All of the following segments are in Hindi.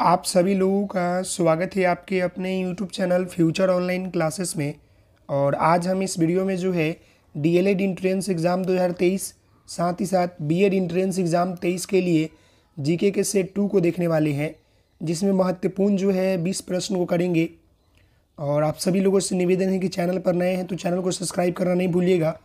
आप सभी लोगों का स्वागत है आपके अपने YouTube channel future online classes में और आज हम इस वीडियो में जो है D L Ed entrance exam 2023 साथ ही साथ बी एड इंट्रेंस एग्ज़ाम 23 के लिए जीके के सेट टू को देखने वाले हैं जिसमें महत्वपूर्ण जो है 20 प्रश्न को करेंगे और आप सभी लोगों से निवेदन है कि चैनल पर नए हैं तो चैनल को सब्सक्राइब करना नहीं भूलिएगा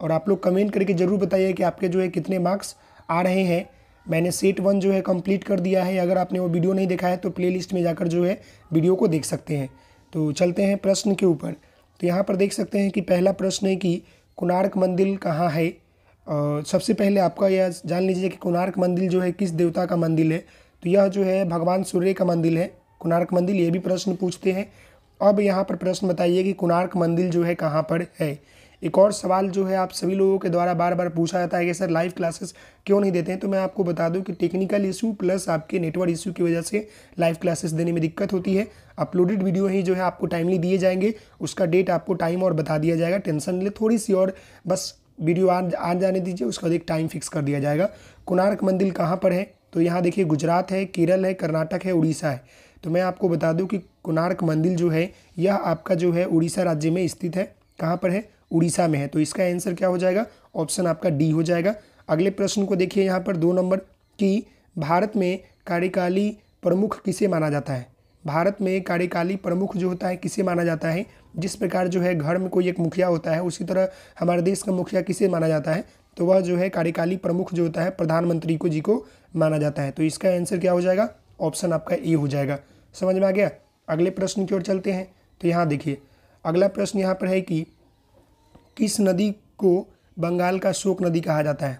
और आप लोग कमेंट करके ज़रूर बताइए कि आपके जो है कितने मार्क्स आ रहे हैं मैंने सेट वन जो है कंप्लीट कर दिया है अगर आपने वो वीडियो नहीं देखा है तो प्लेलिस्ट में जाकर जो है वीडियो को देख सकते हैं तो चलते हैं प्रश्न के ऊपर तो यहाँ पर देख सकते हैं कि पहला प्रश्न है कि कोणार्क मंदिर कहाँ है और सबसे पहले आपका यह जान लीजिए कि कोणार्क मंदिर जो है किस देवता का मंदिर है तो यह जो है भगवान सूर्य का मंदिर है कोणार्क मंदिर ये भी प्रश्न पूछते हैं अब यहाँ पर प्रश्न बताइए कि कोणार्क मंदिर जो है कहाँ पर है एक और सवाल जो है आप सभी लोगों के द्वारा बार बार पूछा जाता है कि सर लाइव क्लासेस क्यों नहीं देते हैं तो मैं आपको बता दूं कि टेक्निकल इशू प्लस आपके नेटवर्क इशू की वजह से लाइव क्लासेस देने में दिक्कत होती है अपलोडेड वीडियो ही जो है आपको टाइमली दिए जाएंगे उसका डेट आपको टाइम और बता दिया जाएगा टेंशन ले थोड़ी सी और बस वीडियो आ आ जाने दीजिए उसका एक टाइम फिक्स कर दिया जाएगा कोणार्क मंदिर कहाँ पर है तो यहाँ देखिए गुजरात है केरल है कर्नाटक है उड़ीसा है तो मैं आपको बता दूं कि कोणार्क मंदिर जो है यह आपका जो है उड़ीसा राज्य में स्थित है कहाँ पर है उड़ीसा में है तो इसका आंसर क्या हो जाएगा ऑप्शन आपका डी हो जाएगा अगले प्रश्न को देखिए यहाँ पर दो नंबर कि भारत में कार्यकाली प्रमुख किसे माना जाता है भारत में कार्यकाली प्रमुख जो होता है किसे माना जाता है जिस प्रकार जो है घर में कोई एक मुखिया होता है उसी तरह हमारे देश का मुखिया किसे माना जाता है तो वह जो है कार्यकाली प्रमुख जो होता है प्रधानमंत्री को जी को माना जाता है तो इसका आंसर क्या हो जाएगा ऑप्शन आपका ए हो जाएगा समझ में आ गया अगले प्रश्न की ओर चलते हैं तो यहाँ देखिए अगला प्रश्न यहाँ पर है कि किस नदी को बंगाल का शोक नदी कहा जाता है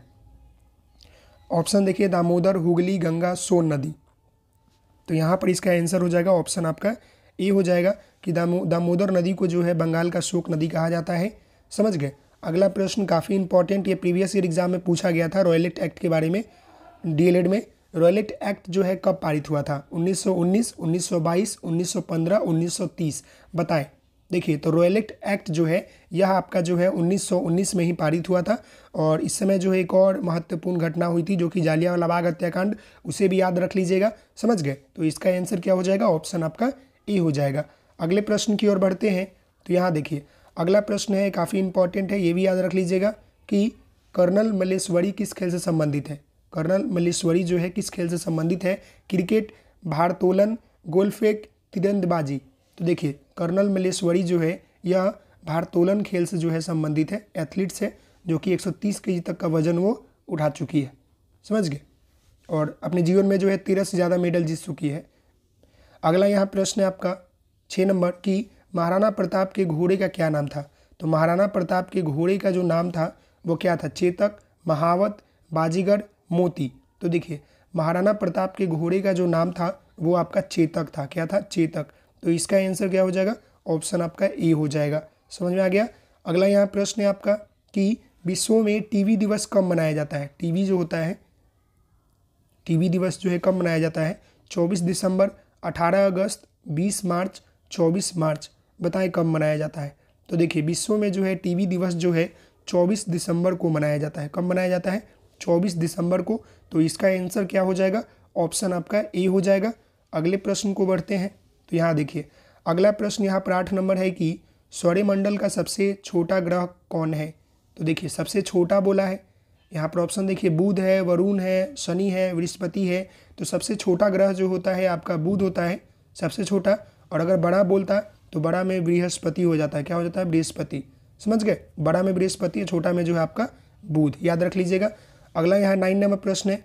ऑप्शन देखिए दामोदर हुगली गंगा सोन नदी तो यहाँ पर इसका आंसर हो जाएगा ऑप्शन आपका ए हो जाएगा कि दामो दामोदर नदी को जो है बंगाल का शोक नदी कहा जाता है समझ गए अगला प्रश्न काफ़ी इंपॉर्टेंट ये प्रीवियस ईयर एग्जाम में पूछा गया था रॉयलेट एक्ट के बारे में डीएलएड में रॉयलेट एक्ट जो है कब पारित हुआ था 1919, 1922, 1915, 1930 बताएं देखिए तो रोयलेक्ट एक्ट जो है यह आपका जो है 1919 में ही पारित हुआ था और इस समय जो है एक और महत्वपूर्ण घटना हुई थी जो कि जालियावाला बाग हत्याकांड उसे भी याद रख लीजिएगा समझ गए तो इसका आंसर क्या हो जाएगा ऑप्शन आपका ए हो जाएगा अगले प्रश्न की ओर बढ़ते हैं तो यहाँ देखिए अगला प्रश्न है काफ़ी इंपॉर्टेंट है ये भी याद रख लीजिएगा कि कर्नल मलेश्वरी किस खेल से संबंधित है कर्नल मलेश्वरी जो है किस खेल से संबंधित है क्रिकेट भारतोलन गोल्फेक तिरंदबाजी तो देखिए कर्नल मलेश्वरी जो है यह भारतोलन खेल से जो है संबंधित है एथलीट्स है जो कि 130 केजी तक का वजन वो उठा चुकी है समझ गए और अपने जीवन में जो है तेरह से ज़्यादा मेडल जीत चुकी है अगला यहाँ प्रश्न है आपका छः नंबर कि महाराणा प्रताप के घोड़े का क्या नाम था तो महाराणा प्रताप के घोड़े का जो नाम था वो क्या था चेतक महावत बाजीगर मोती तो देखिए महाराणा प्रताप के घोड़े का जो नाम था वो आपका चेतक था क्या था चेतक तो इसका आंसर क्या हो जाएगा ऑप्शन आपका ए हो जाएगा समझ में आ गया अगला यहाँ प्रश्न है आपका कि विश्व में टीवी दिवस कब मनाया जाता है टीवी जो होता है टीवी दिवस जो है कब मनाया जाता है 24 दिसंबर 18 अगस्त 20 मार्च 24 मार्च बताएं कब मनाया जाता है तो देखिए विश्व में जो है टीवी दिवस जो है 24 दिसंबर को मनाया जाता है कब मनाया जाता है 24 दिसंबर को तो इसका आंसर क्या हो जाएगा ऑप्शन आपका ए हो जाएगा अगले प्रश्न को बढ़ते हैं तो यहाँ देखिए अगला प्रश्न यहाँ पर आठ नंबर है कि सौर्यमंडल का सबसे छोटा ग्रह कौन है तो देखिए सबसे छोटा बोला है यहाँ पर ऑप्शन देखिए बुध है वरुण है शनि है बृहस्पति है तो सबसे छोटा ग्रह जो होता है आपका बुध होता है सबसे छोटा और अगर बड़ा बोलता तो बड़ा में बृहस्पति हो जाता है क्या हो जाता है बृहस्पति समझ गए बड़ा में बृहस्पति छोटा में जो है आपका बुध याद रख लीजिएगा अगला यहाँ नाइन नंबर प्रश्न है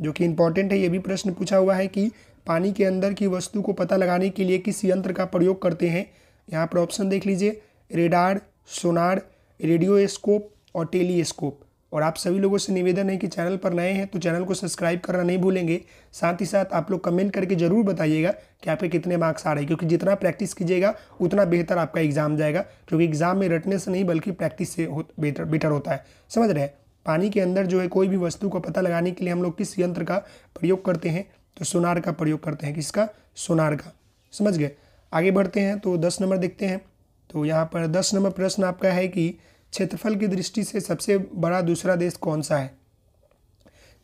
जो कि इंपॉर्टेंट है ये भी प्रश्न पूछा हुआ है कि पानी के अंदर की वस्तु को पता लगाने के लिए किस यंत्र का प्रयोग करते हैं यहाँ पर ऑप्शन देख लीजिए रेडार सोनार रेडियोस्कोप और टेलीस्कोप और आप सभी लोगों से निवेदन है कि चैनल पर नए हैं तो चैनल को सब्सक्राइब करना नहीं भूलेंगे साथ ही साथ आप लोग कमेंट करके ज़रूर बताइएगा कि आपके कितने मार्क्स आ रहे हैं क्योंकि जितना प्रैक्टिस कीजिएगा उतना बेहतर आपका एग्जाम जाएगा क्योंकि एग्जाम में रटने से नहीं बल्कि प्रैक्टिस से हो बेहतर बेटर होता है समझ रहे हैं पानी के अंदर जो है कोई भी वस्तु को पता लगाने के लिए हम लोग किस यंत्र का प्रयोग करते हैं तो सोनार का प्रयोग करते हैं किसका सोनार का समझ गए आगे बढ़ते हैं तो दस नंबर देखते हैं तो यहाँ पर दस नंबर प्रश्न आपका है कि क्षेत्रफल की दृष्टि से सबसे बड़ा दूसरा देश कौन सा है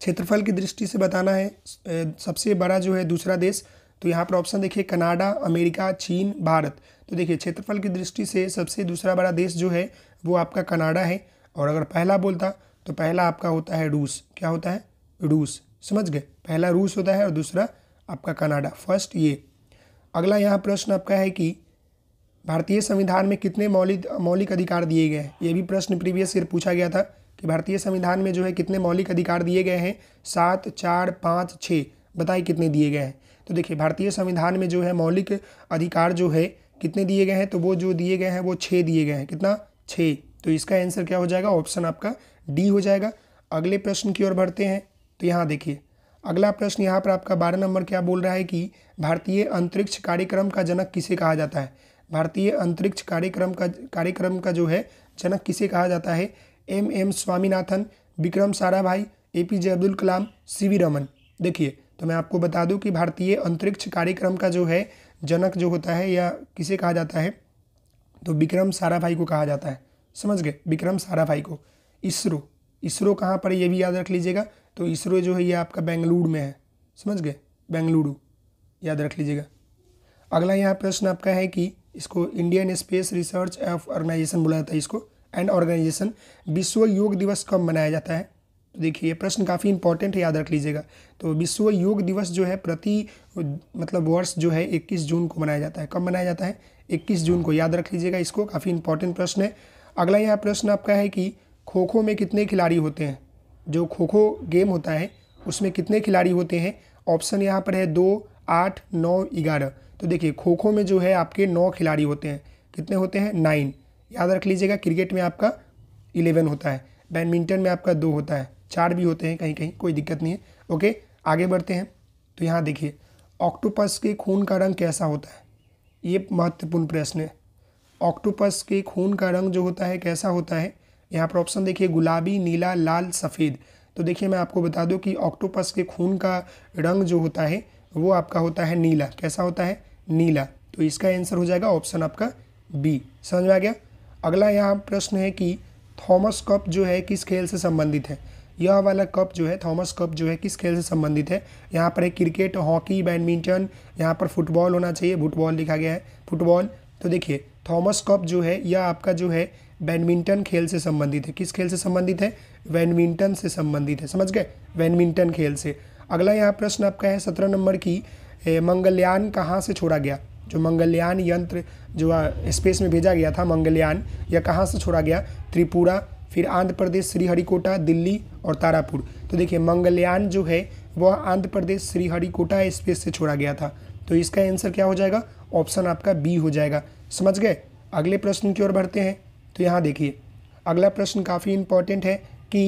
क्षेत्रफल की दृष्टि से बताना है सबसे बड़ा जो है दूसरा देश तो यहाँ पर ऑप्शन देखिए कनाडा अमेरिका चीन भारत तो देखिए क्षेत्रफल की दृष्टि से सबसे दूसरा बड़ा देश जो है वो आपका कनाडा है और अगर पहला बोलता तो पहला आपका होता है रूस क्या होता है रूस समझ गए पहला रूस होता है और दूसरा आपका कनाडा फर्स्ट ये अगला यहाँ प्रश्न आपका है कि भारतीय संविधान में कितने मौलिक मौलिक अधिकार दिए गए हैं ये भी प्रश्न प्रीवियस ईयर पूछा गया था कि भारतीय संविधान में जो है कितने मौलिक अधिकार दिए गए हैं सात चार पाँच छः बताए कितने दिए गए हैं तो देखिए भारतीय संविधान में जो है मौलिक अधिकार जो है कितने दिए गए हैं तो वो जो दिए गए हैं वो छः दिए गए हैं कितना छः तो इसका आंसर क्या हो जाएगा ऑप्शन आपका डी हो जाएगा अगले प्रश्न की ओर बढ़ते हैं तो यहाँ देखिए अगला प्रश्न यहाँ पर आपका बारह नंबर क्या बोल रहा है कि भारतीय अंतरिक्ष कार्यक्रम का जनक किसे कहा जाता है भारतीय अंतरिक्ष कार्यक्रम का कार्यक्रम का जो है जनक किसे कहा जाता है M M Swaminathan Vikram Sarabhai A P J Abdul Kalam C V Raman देखिए तो मैं आपको बता दूं कि भारतीय अंतरिक्ष कार्यक्रम का जो है जनक जो होता है या किसे कहा जाता है तो विक्रम साराभाई को कहा जाता है समझ गए विक्रम साराभाई को इसरो इसरो कहाँ पर है ये भी याद रख लीजिएगा तो इसरो जो है ये आपका बेंगलुरु में है समझ गए बेंगलुरु याद रख लीजिएगा अगला यहाँ प्रश्न आपका है कि इसको इंडियन स्पेस रिसर्च ऑर्गेनाइजेशन बोला जाता है इसको एंड ऑर्गेनाइजेशन विश्व योग दिवस कब मनाया जाता है तो देखिए ये प्रश्न काफ़ी इंपॉर्टेंट है याद रख लीजिएगा तो विश्व योग दिवस जो है प्रति मतलब वर्ष जो है 21 जून को मनाया जाता है कब मनाया जाता है 21 जून को याद रख लीजिएगा इसको काफ़ी इंपॉर्टेंट प्रश्न है अगला यहाँ प्रश्न आपका है कि खो खो में कितने खिलाड़ी होते हैं जो खो खो गेम होता है उसमें कितने खिलाड़ी होते हैं ऑप्शन यहाँ पर है दो आठ नौ ग्यारह तो देखिए खो खो में जो है आपके नौ खिलाड़ी होते हैं कितने होते हैं नाइन याद रख लीजिएगा क्रिकेट में आपका इलेवन होता है बैडमिंटन में आपका दो होता है चार भी होते हैं कहीं कहीं कोई दिक्कत नहीं है ओके आगे बढ़ते हैं तो यहाँ देखिए ऑक्टोपस के खून का रंग कैसा होता है ये महत्वपूर्ण प्रश्न है ऑक्टोपस के खून का रंग जो होता है कैसा होता है यहाँ पर ऑप्शन देखिए गुलाबी नीला लाल सफ़ेद तो देखिए मैं आपको बता दूँ कि ऑक्टोपस के खून का रंग जो होता है वो आपका होता है नीला कैसा होता है नीला तो इसका आंसर हो जाएगा ऑप्शन आपका बी समझ में आ गया अगला यहाँ प्रश्न है कि थॉमस कप जो है किस खेल से संबंधित है यह वाला कप जो है थॉमस कप जो है किस खेल से संबंधित है यहाँ पर है क्रिकेट हॉकी बैडमिंटन यहाँ पर फुटबॉल होना चाहिए फुटबॉल लिखा गया है फुटबॉल तो देखिए थॉमस कप जो है यह आपका जो है बैडमिंटन खेल से संबंधित है किस खेल से संबंधित है बैडमिंटन से संबंधित है समझ गए बैडमिंटन खेल से अगला यहाँ प्रश्न आपका है सत्रह नंबर की मंगलयान कहाँ से छोड़ा गया जो मंगलयान यंत्र जो स्पेस में भेजा गया था मंगलयान या कहाँ से छोड़ा गया त्रिपुरा फिर आंध्र प्रदेश श्रीहरिकोटा दिल्ली और तारापुर तो देखिए मंगलयान जो है वह आंध्र प्रदेश श्रीहरिकोटा स्पेस से छोड़ा गया था तो इसका आंसर क्या हो जाएगा ऑप्शन आपका बी हो जाएगा समझ गए अगले प्रश्न की ओर बढ़ते हैं तो यहाँ देखिए अगला प्रश्न काफ़ी इंपॉर्टेंट है कि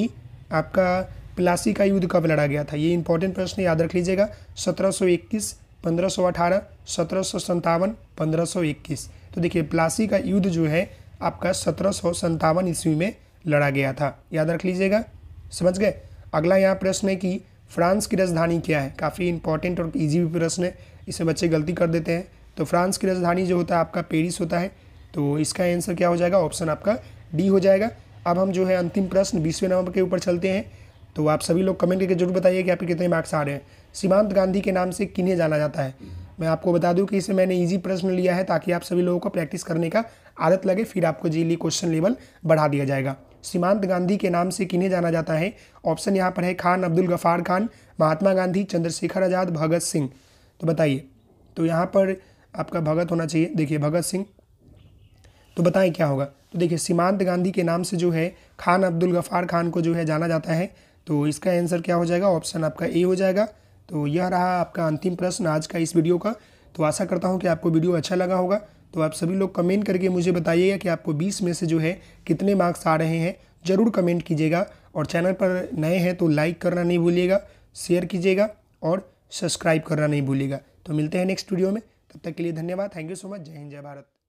आपका प्लासी का युद्ध कब लड़ा गया था ये इंपॉर्टेंट प्रश्न याद रख लीजिएगा 1721, 1518, 1757, 1521 तो देखिए प्लासी का युद्ध जो है आपका सत्रह ईस्वी में लड़ा गया था याद रख लीजिएगा समझ गए अगला यहाँ प्रश्न है कि फ्रांस की राजधानी क्या है काफ़ी इंपॉर्टेंट और इजी भी प्रश्न है इसमें बच्चे गलती कर देते हैं तो फ्रांस की राजधानी जो होता है आपका पेरिस होता है तो इसका आंसर क्या हो जाएगा ऑप्शन आपका डी हो जाएगा अब हम जो है अंतिम प्रश्न बीसवें नंबर के ऊपर चलते हैं तो आप सभी लोग कमेंट करके जरूर बताइए कि आपके कितने मार्क्स आ रहे हैं सीमांत गांधी के नाम से किन्हें जाना जाता है मैं आपको बता दूं कि इसे मैंने इजी प्रश्न लिया है ताकि आप सभी लोगों को प्रैक्टिस करने का आदत लगे फिर आपको जी क्वेश्चन लेवल बढ़ा दिया जाएगा सीमांत गांधी के नाम से किन्हें जाना जाता है ऑप्शन यहाँ पर है खान अब्दुल गफ़ार खान महात्मा गांधी चंद्रशेखर आज़ाद भगत सिंह तो बताइए तो यहाँ पर आपका भगत होना चाहिए देखिए भगत सिंह तो बताएं क्या होगा तो देखिए सीमांत गांधी के नाम से जो है खान अब्दुल गफ़ार खान को जो है जाना जाता है तो इसका आंसर क्या हो जाएगा ऑप्शन आपका ए हो जाएगा तो यह रहा आपका अंतिम प्रश्न आज का इस वीडियो का तो आशा करता हूँ कि आपको वीडियो अच्छा लगा होगा तो आप सभी लोग कमेंट करके मुझे बताइएगा कि आपको 20 में से जो है कितने मार्क्स आ रहे हैं ज़रूर कमेंट कीजिएगा और चैनल पर नए हैं तो लाइक करना नहीं भूलिएगा शेयर कीजिएगा और सब्सक्राइब करना नहीं भूलिएगा तो मिलते हैं नेक्स्ट वीडियो में तब तक के लिए धन्यवाद थैंक यू सो मच जय हिंद जय भारत